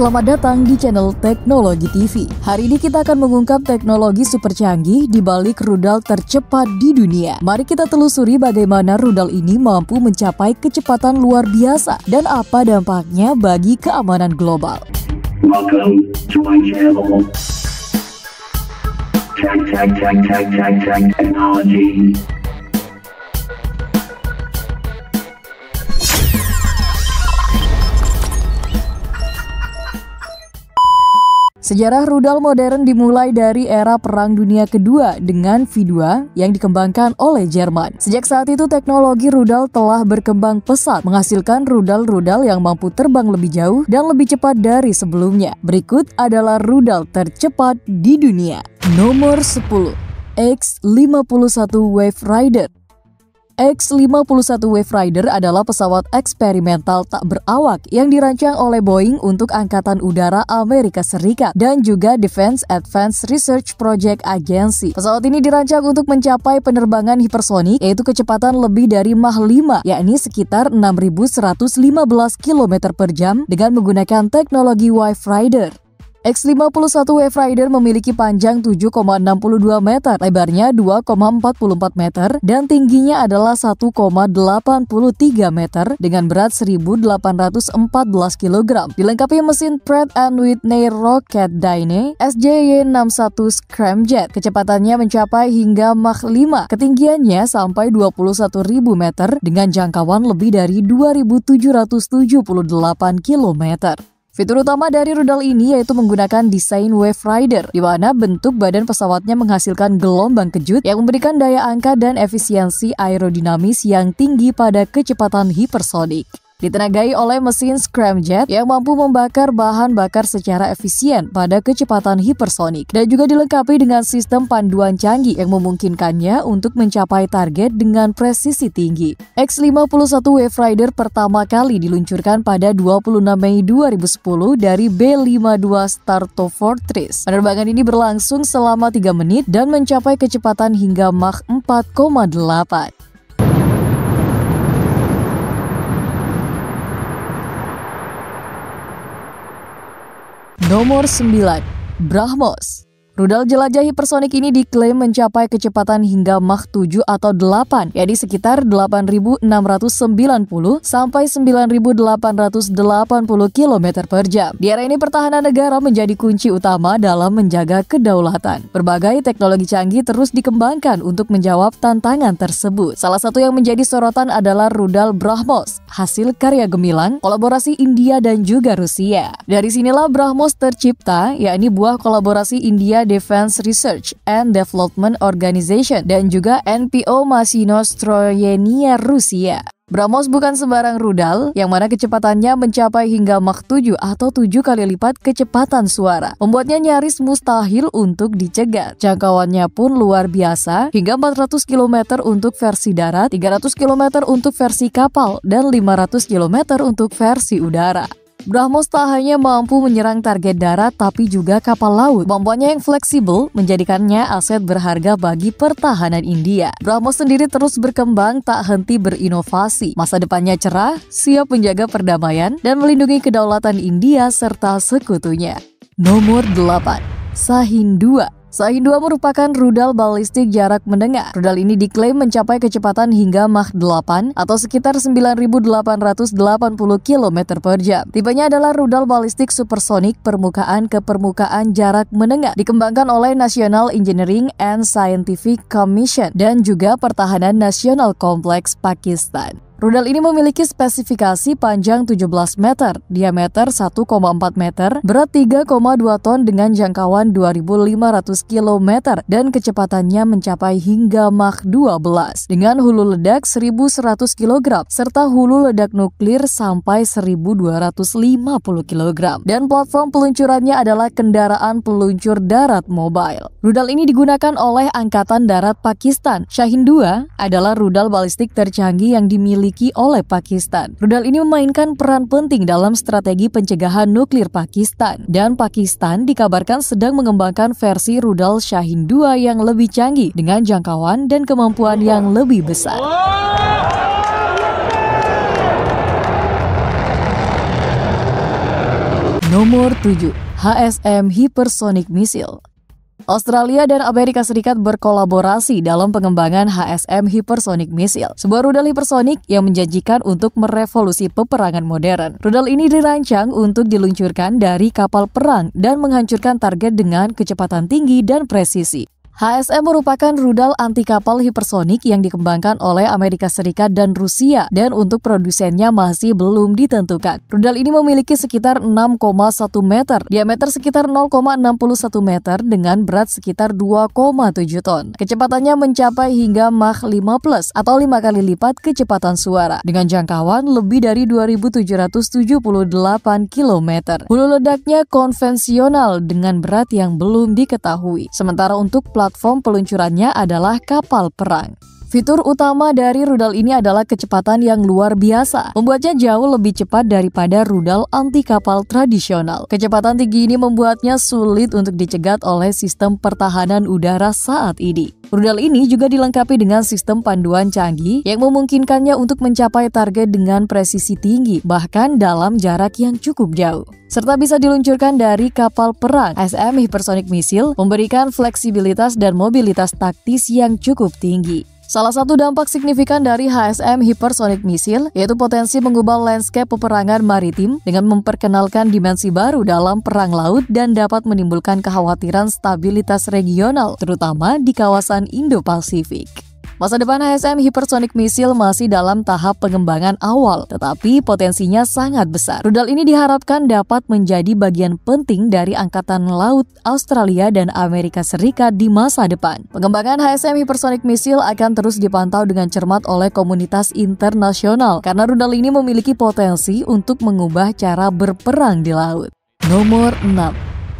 Selamat datang di channel Teknologi TV. Hari ini kita akan mengungkap teknologi super canggih di balik rudal tercepat di dunia. Mari kita telusuri bagaimana rudal ini mampu mencapai kecepatan luar biasa dan apa dampaknya bagi keamanan global. Welcome to my channel. Tech, tech, tech, tech, tech, technology. Sejarah rudal modern dimulai dari era Perang Dunia Kedua dengan V2 yang dikembangkan oleh Jerman. Sejak saat itu teknologi rudal telah berkembang pesat, menghasilkan rudal-rudal yang mampu terbang lebih jauh dan lebih cepat dari sebelumnya. Berikut adalah rudal tercepat di dunia. Nomor 10 X-51 Wave Rider X-51 Wave Rider adalah pesawat eksperimental tak berawak yang dirancang oleh Boeing untuk Angkatan Udara Amerika Serikat dan juga Defense Advanced Research Project Agency. Pesawat ini dirancang untuk mencapai penerbangan hipersonik yaitu kecepatan lebih dari Mach 5 yakni sekitar 6.115 km per jam dengan menggunakan teknologi Wave Rider. X51 Wave Rider memiliki panjang 7,62 meter, lebarnya 2,44 meter, dan tingginya adalah 1,83 meter dengan berat 1.814 kg. Dilengkapi mesin Pratt Whitney Rocket Dyne SJY61 Scramjet. Kecepatannya mencapai hingga Mach 5, ketinggiannya sampai 21.000 meter dengan jangkauan lebih dari 2.778 km. Fitur utama dari rudal ini yaitu menggunakan desain Wave Rider, di mana bentuk badan pesawatnya menghasilkan gelombang kejut yang memberikan daya angka dan efisiensi aerodinamis yang tinggi pada kecepatan hipersonik. Ditenagai oleh mesin scramjet yang mampu membakar bahan bakar secara efisien pada kecepatan hipersonik dan juga dilengkapi dengan sistem panduan canggih yang memungkinkannya untuk mencapai target dengan presisi tinggi. X-51 Wave Rider pertama kali diluncurkan pada 26 Mei 2010 dari B-52 Starto Fortress. Penerbangan ini berlangsung selama 3 menit dan mencapai kecepatan hingga Mach 4,8. Nomor 9. Brahmos Rudal jelajahi hipersonik ini diklaim mencapai kecepatan hingga Mach 7 atau 8, yaitu sekitar 8.690 sampai 9.880 km per jam. Di era ini pertahanan negara menjadi kunci utama dalam menjaga kedaulatan. Berbagai teknologi canggih terus dikembangkan untuk menjawab tantangan tersebut. Salah satu yang menjadi sorotan adalah rudal Brahmos, hasil karya gemilang, kolaborasi India dan juga Rusia. Dari sinilah Brahmos tercipta, yakni buah kolaborasi India Defense Research and Development Organization dan juga NPO Masino Stroyenia Rusia. Brahmos bukan sembarang rudal, yang mana kecepatannya mencapai hingga Mach 7 atau 7 kali lipat kecepatan suara, membuatnya nyaris mustahil untuk dicegat. Jangkauannya pun luar biasa, hingga 400 km untuk versi darat, 300 km untuk versi kapal, dan 500 km untuk versi udara. Brahmos tak hanya mampu menyerang target darat tapi juga kapal laut. Bombonya yang fleksibel menjadikannya aset berharga bagi pertahanan India. Brahmos sendiri terus berkembang tak henti berinovasi. Masa depannya cerah, siap menjaga perdamaian dan melindungi kedaulatan India serta sekutunya. Nomor 8. Sahin 2 Sahin 2 merupakan rudal balistik jarak menengah. Rudal ini diklaim mencapai kecepatan hingga Mach 8 atau sekitar 9.880 km per jam. Tipenya adalah rudal balistik supersonik permukaan ke permukaan jarak menengah. Dikembangkan oleh National Engineering and Scientific Commission dan juga Pertahanan Nasional Kompleks Pakistan. Rudal ini memiliki spesifikasi panjang 17 meter, diameter 1,4 meter, berat 3,2 ton dengan jangkauan 2.500 km dan kecepatannya mencapai hingga Mach 12 dengan hulu ledak 1.100 kg serta hulu ledak nuklir sampai 1.250 kg. Dan platform peluncurannya adalah kendaraan peluncur darat mobile. Rudal ini digunakan oleh Angkatan Darat Pakistan. Shahin 2 adalah rudal balistik tercanggih yang dimiliki dimiliki oleh Pakistan. Rudal ini memainkan peran penting dalam strategi pencegahan nuklir Pakistan, dan Pakistan dikabarkan sedang mengembangkan versi rudal Shahin 2 yang lebih canggih dengan jangkauan dan kemampuan yang lebih besar. Nomor 7. HSM Hypersonic Missile Australia dan Amerika Serikat berkolaborasi dalam pengembangan HSM Hypersonic Missile, sebuah rudal hipersonik yang menjanjikan untuk merevolusi peperangan modern. Rudal ini dirancang untuk diluncurkan dari kapal perang dan menghancurkan target dengan kecepatan tinggi dan presisi. HSM merupakan rudal anti kapal hipersonik yang dikembangkan oleh Amerika Serikat dan Rusia dan untuk produsennya masih belum ditentukan. Rudal ini memiliki sekitar 6,1 meter, diameter sekitar 0,61 meter dengan berat sekitar 2,7 ton. Kecepatannya mencapai hingga Mach 5 plus atau 5 kali lipat kecepatan suara dengan jangkauan lebih dari 2778 km. Hulu ledaknya konvensional dengan berat yang belum diketahui. Sementara untuk plat platform peluncurannya adalah kapal perang. Fitur utama dari rudal ini adalah kecepatan yang luar biasa, membuatnya jauh lebih cepat daripada rudal anti kapal tradisional. Kecepatan tinggi ini membuatnya sulit untuk dicegat oleh sistem pertahanan udara saat ini. Rudal ini juga dilengkapi dengan sistem panduan canggih yang memungkinkannya untuk mencapai target dengan presisi tinggi, bahkan dalam jarak yang cukup jauh. Serta bisa diluncurkan dari kapal perang, SM Hypersonic misil memberikan fleksibilitas dan mobilitas taktis yang cukup tinggi. Salah satu dampak signifikan dari HSM Hypersonic misil) yaitu potensi mengubah landscape peperangan maritim dengan memperkenalkan dimensi baru dalam perang laut dan dapat menimbulkan kekhawatiran stabilitas regional, terutama di kawasan Indo-Pasifik. Masa depan ASM hipersonik misil masih dalam tahap pengembangan awal, tetapi potensinya sangat besar. Rudal ini diharapkan dapat menjadi bagian penting dari Angkatan Laut Australia dan Amerika Serikat di masa depan. Pengembangan HSM hipersonik misil akan terus dipantau dengan cermat oleh komunitas internasional karena rudal ini memiliki potensi untuk mengubah cara berperang di laut. Nomor 6.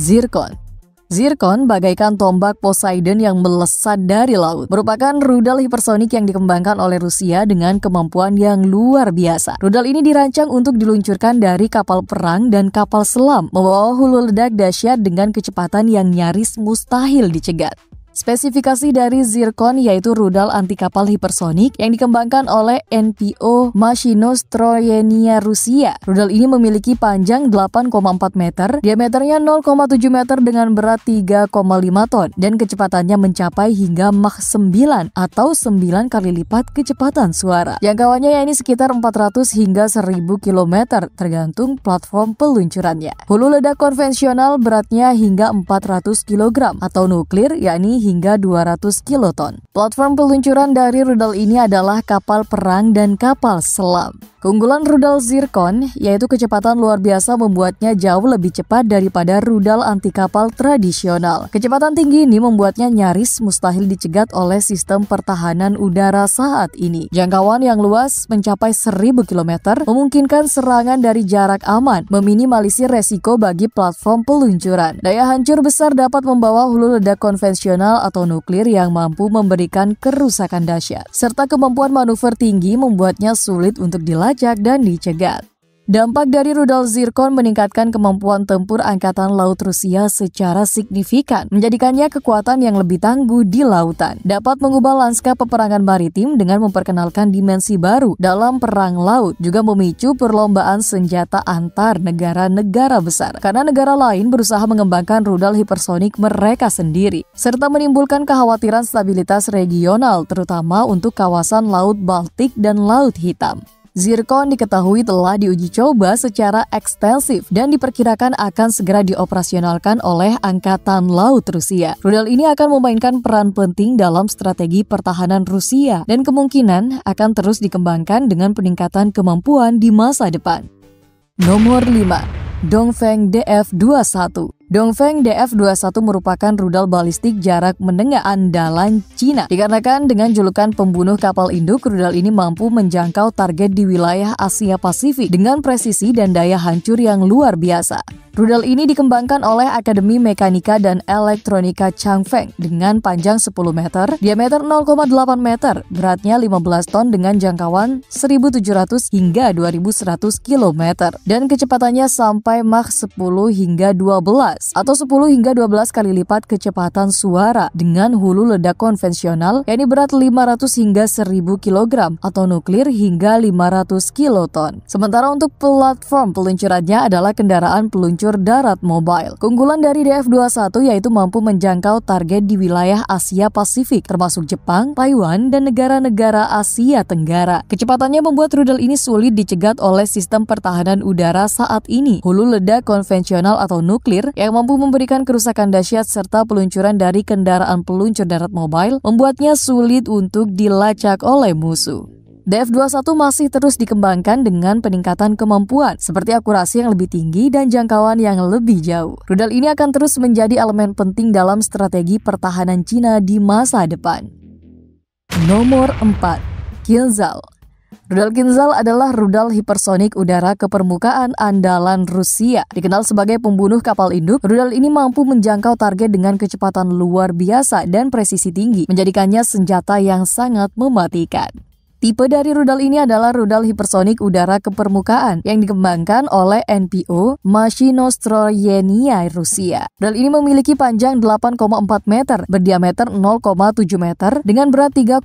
Zircon Zircon bagaikan tombak Poseidon yang melesat dari laut. Merupakan rudal hipersonik yang dikembangkan oleh Rusia dengan kemampuan yang luar biasa. Rudal ini dirancang untuk diluncurkan dari kapal perang dan kapal selam, membawa hulu ledak dahsyat dengan kecepatan yang nyaris mustahil dicegat. Spesifikasi dari Zircon yaitu rudal anti kapal hipersonik yang dikembangkan oleh NPO Mashinostroyenia Rusia. Rudal ini memiliki panjang 8,4 meter, diameternya 0,7 meter dengan berat 3,5 ton, dan kecepatannya mencapai hingga Mach 9 atau 9 kali lipat kecepatan suara. Jangkauannya yaitu sekitar 400 hingga 1000 km tergantung platform peluncurannya. Hulu ledak konvensional beratnya hingga 400 kg atau nuklir yakni hingga 200 kiloton. Platform peluncuran dari rudal ini adalah kapal perang dan kapal selam. Keunggulan rudal Zircon, yaitu kecepatan luar biasa membuatnya jauh lebih cepat daripada rudal anti kapal tradisional. Kecepatan tinggi ini membuatnya nyaris mustahil dicegat oleh sistem pertahanan udara saat ini. Jangkauan yang luas mencapai 1000 km memungkinkan serangan dari jarak aman, meminimalisir resiko bagi platform peluncuran. Daya hancur besar dapat membawa hulu ledak konvensional konvensional atau nuklir yang mampu memberikan kerusakan dahsyat, serta kemampuan manuver tinggi membuatnya sulit untuk dilacak dan dicegat. Dampak dari rudal Zircon meningkatkan kemampuan tempur Angkatan Laut Rusia secara signifikan, menjadikannya kekuatan yang lebih tangguh di lautan. Dapat mengubah lanskap peperangan maritim dengan memperkenalkan dimensi baru dalam perang laut, juga memicu perlombaan senjata antar negara-negara besar, karena negara lain berusaha mengembangkan rudal hipersonik mereka sendiri, serta menimbulkan kekhawatiran stabilitas regional, terutama untuk kawasan Laut Baltik dan Laut Hitam. Zircon diketahui telah diuji coba secara ekstensif dan diperkirakan akan segera dioperasionalkan oleh Angkatan Laut Rusia. Rudal ini akan memainkan peran penting dalam strategi pertahanan Rusia dan kemungkinan akan terus dikembangkan dengan peningkatan kemampuan di masa depan. Nomor 5. Dongfeng DF-21 Dongfeng DF-21 merupakan rudal balistik jarak menengah andalan Cina. Dikarenakan dengan julukan pembunuh kapal induk, rudal ini mampu menjangkau target di wilayah Asia Pasifik dengan presisi dan daya hancur yang luar biasa. Rudal ini dikembangkan oleh Akademi Mekanika dan Elektronika Changfeng dengan panjang 10 meter, diameter 0,8 meter, beratnya 15 ton dengan jangkauan 1.700 hingga 2.100 kilometer dan kecepatannya sampai Mach 10 hingga 12 atau 10 hingga 12 kali lipat kecepatan suara dengan hulu ledak konvensional yakni berat 500 hingga 1000 kg atau nuklir hingga 500 kiloton. Sementara untuk platform peluncurannya adalah kendaraan peluncur darat mobile. Keunggulan dari DF-21 yaitu mampu menjangkau target di wilayah Asia Pasifik termasuk Jepang, Taiwan, dan negara-negara Asia Tenggara. Kecepatannya membuat rudal ini sulit dicegat oleh sistem pertahanan udara saat ini. Hulu ledak konvensional atau nuklir yang mampu memberikan kerusakan dahsyat serta peluncuran dari kendaraan peluncur darat mobile membuatnya sulit untuk dilacak oleh musuh. DF21 masih terus dikembangkan dengan peningkatan kemampuan, seperti akurasi yang lebih tinggi dan jangkauan yang lebih jauh. Rudal ini akan terus menjadi elemen penting dalam strategi pertahanan Cina di masa depan. Nomor 4. Kinzhal Rudal Kinzhal adalah rudal hipersonik udara ke permukaan andalan Rusia. Dikenal sebagai pembunuh kapal induk, rudal ini mampu menjangkau target dengan kecepatan luar biasa dan presisi tinggi, menjadikannya senjata yang sangat mematikan. Tipe dari rudal ini adalah rudal hipersonik udara kepermukaan yang dikembangkan oleh NPO Mashinostroyenia Rusia. Rudal ini memiliki panjang 8,4 meter, berdiameter 0,7 meter, dengan berat 3,5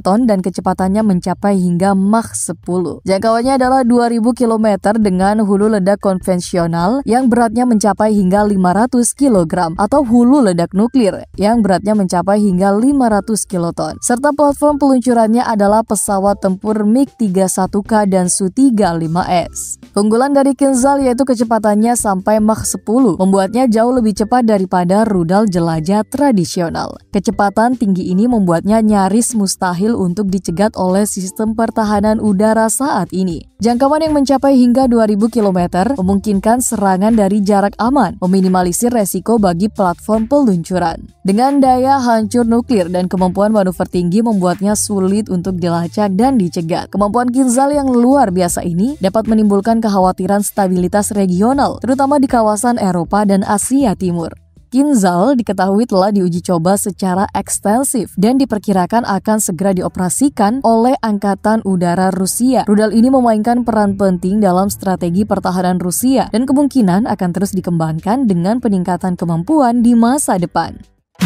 ton dan kecepatannya mencapai hingga Mach 10. Jangkauannya adalah 2000 km dengan hulu ledak konvensional yang beratnya mencapai hingga 500 kg atau hulu ledak nuklir yang beratnya mencapai hingga 500 kiloton. Serta platform peluncurannya adalah pesawat pesawat tempur MiG-31K dan Su-35S. Keunggulan dari Kinzhal yaitu kecepatannya sampai Mach 10, membuatnya jauh lebih cepat daripada rudal jelajah tradisional. Kecepatan tinggi ini membuatnya nyaris mustahil untuk dicegat oleh sistem pertahanan udara saat ini. Jangkauan yang mencapai hingga 2000 km memungkinkan serangan dari jarak aman, meminimalisir resiko bagi platform peluncuran. Dengan daya hancur nuklir dan kemampuan manuver tinggi membuatnya sulit untuk dilacak dibaca dan dicegat. Kemampuan Kinzal yang luar biasa ini dapat menimbulkan kekhawatiran stabilitas regional, terutama di kawasan Eropa dan Asia Timur. Kinzal diketahui telah diuji coba secara ekstensif dan diperkirakan akan segera dioperasikan oleh Angkatan Udara Rusia. Rudal ini memainkan peran penting dalam strategi pertahanan Rusia dan kemungkinan akan terus dikembangkan dengan peningkatan kemampuan di masa depan.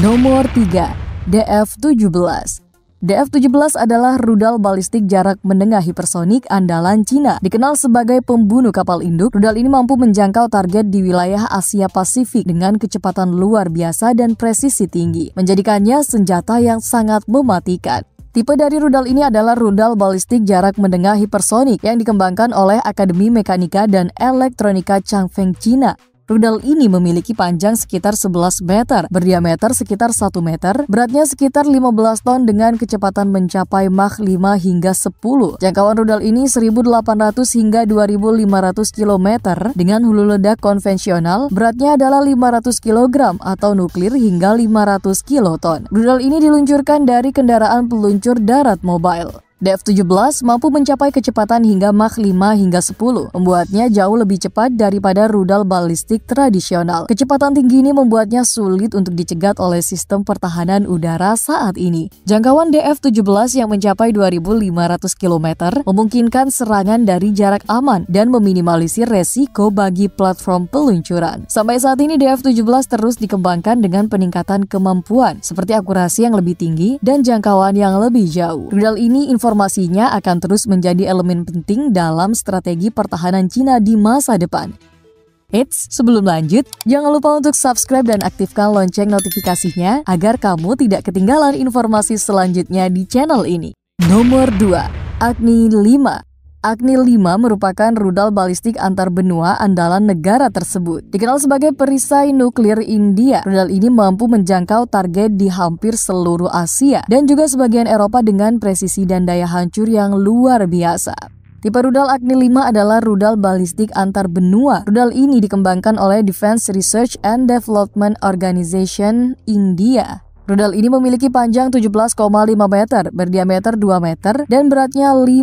Nomor 3, DF-17. DF-17 adalah rudal balistik jarak menengah hipersonik andalan Cina. Dikenal sebagai pembunuh kapal induk, rudal ini mampu menjangkau target di wilayah Asia Pasifik dengan kecepatan luar biasa dan presisi tinggi, menjadikannya senjata yang sangat mematikan. Tipe dari rudal ini adalah rudal balistik jarak menengah hipersonik yang dikembangkan oleh Akademi Mekanika dan Elektronika Changfeng Cina. Rudal ini memiliki panjang sekitar 11 meter, berdiameter sekitar 1 meter, beratnya sekitar 15 ton dengan kecepatan mencapai Mach 5 hingga 10. Jangkauan rudal ini 1.800 hingga 2.500 km dengan hulu ledak konvensional, beratnya adalah 500 kg atau nuklir hingga 500 kiloton. Rudal ini diluncurkan dari kendaraan peluncur darat mobile. DF-17 mampu mencapai kecepatan hingga Mach 5 hingga 10, membuatnya jauh lebih cepat daripada rudal balistik tradisional. Kecepatan tinggi ini membuatnya sulit untuk dicegat oleh sistem pertahanan udara saat ini. Jangkauan DF-17 yang mencapai 2.500 km memungkinkan serangan dari jarak aman dan meminimalisir resiko bagi platform peluncuran. Sampai saat ini DF-17 terus dikembangkan dengan peningkatan kemampuan, seperti akurasi yang lebih tinggi dan jangkauan yang lebih jauh. Rudal ini informasinya akan terus menjadi elemen penting dalam strategi pertahanan Cina di masa depan. Eits, sebelum lanjut, jangan lupa untuk subscribe dan aktifkan lonceng notifikasinya agar kamu tidak ketinggalan informasi selanjutnya di channel ini. Nomor 2, Agni 5 Agni 5 merupakan rudal balistik antar benua andalan negara tersebut. Dikenal sebagai perisai nuklir India, rudal ini mampu menjangkau target di hampir seluruh Asia dan juga sebagian Eropa dengan presisi dan daya hancur yang luar biasa. Tipe rudal Agni 5 adalah rudal balistik antar benua. Rudal ini dikembangkan oleh Defense Research and Development Organization India Rudal ini memiliki panjang 17,5 meter, berdiameter 2 meter, dan beratnya 50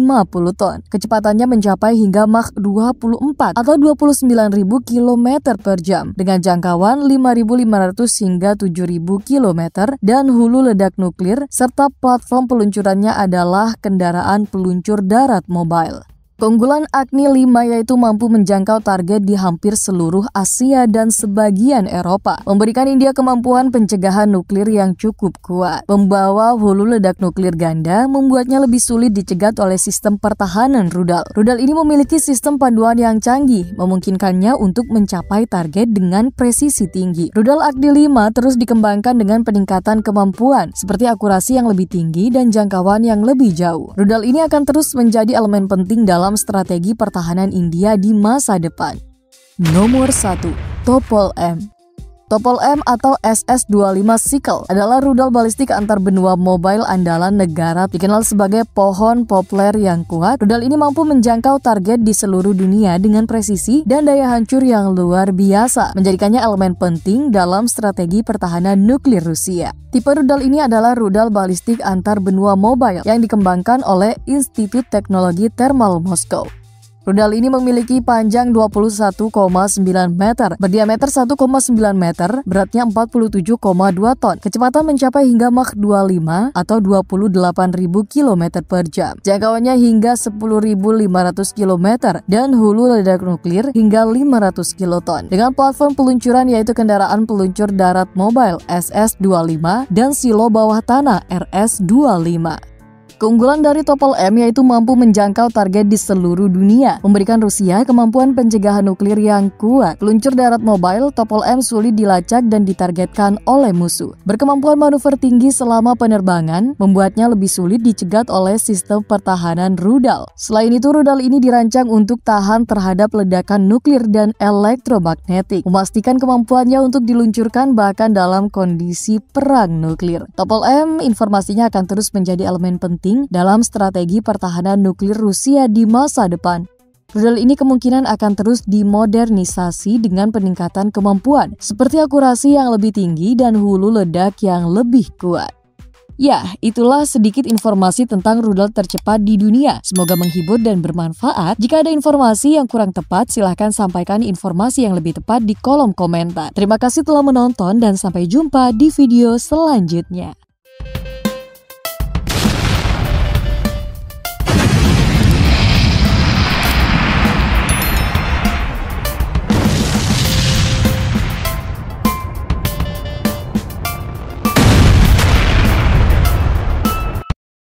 ton. Kecepatannya mencapai hingga Mach 24 atau 29.000 km per jam, dengan jangkauan 5.500 hingga 7.000 km dan hulu ledak nuklir, serta platform peluncurannya adalah kendaraan peluncur darat mobile. Keunggulan Agni 5 yaitu mampu menjangkau target di hampir seluruh Asia dan sebagian Eropa, memberikan India kemampuan pencegahan nuklir yang cukup kuat. Pembawa hulu ledak nuklir ganda membuatnya lebih sulit dicegat oleh sistem pertahanan rudal. Rudal ini memiliki sistem panduan yang canggih, memungkinkannya untuk mencapai target dengan presisi tinggi. Rudal Agni 5 terus dikembangkan dengan peningkatan kemampuan, seperti akurasi yang lebih tinggi dan jangkauan yang lebih jauh. Rudal ini akan terus menjadi elemen penting dalam dalam strategi pertahanan India di masa depan. Nomor 1. Topol M Topol M atau SS-25 Sickle adalah rudal balistik antar benua mobile andalan negara dikenal sebagai pohon populer yang kuat. Rudal ini mampu menjangkau target di seluruh dunia dengan presisi dan daya hancur yang luar biasa, menjadikannya elemen penting dalam strategi pertahanan nuklir Rusia. Tipe rudal ini adalah rudal balistik antar benua mobile yang dikembangkan oleh Institut Teknologi Thermal Moskow. Rudal ini memiliki panjang 21,9 meter, berdiameter 1,9 meter, beratnya 47,2 ton, kecepatan mencapai hingga Mach 25 atau 28.000 km per jam, jangkauannya hingga 10.500 km, dan hulu ledak nuklir hingga 500 kiloton. Dengan platform peluncuran yaitu kendaraan peluncur darat mobile SS-25 dan silo bawah tanah RS-25. Keunggulan dari Topol M yaitu mampu menjangkau target di seluruh dunia, memberikan Rusia kemampuan pencegahan nuklir yang kuat. Peluncur darat mobile, Topol M sulit dilacak dan ditargetkan oleh musuh. Berkemampuan manuver tinggi selama penerbangan, membuatnya lebih sulit dicegat oleh sistem pertahanan rudal. Selain itu, rudal ini dirancang untuk tahan terhadap ledakan nuklir dan elektromagnetik, memastikan kemampuannya untuk diluncurkan bahkan dalam kondisi perang nuklir. Topol M informasinya akan terus menjadi elemen penting penting dalam strategi pertahanan nuklir Rusia di masa depan. Rudal ini kemungkinan akan terus dimodernisasi dengan peningkatan kemampuan, seperti akurasi yang lebih tinggi dan hulu ledak yang lebih kuat. Ya, itulah sedikit informasi tentang rudal tercepat di dunia. Semoga menghibur dan bermanfaat. Jika ada informasi yang kurang tepat, silahkan sampaikan informasi yang lebih tepat di kolom komentar. Terima kasih telah menonton dan sampai jumpa di video selanjutnya.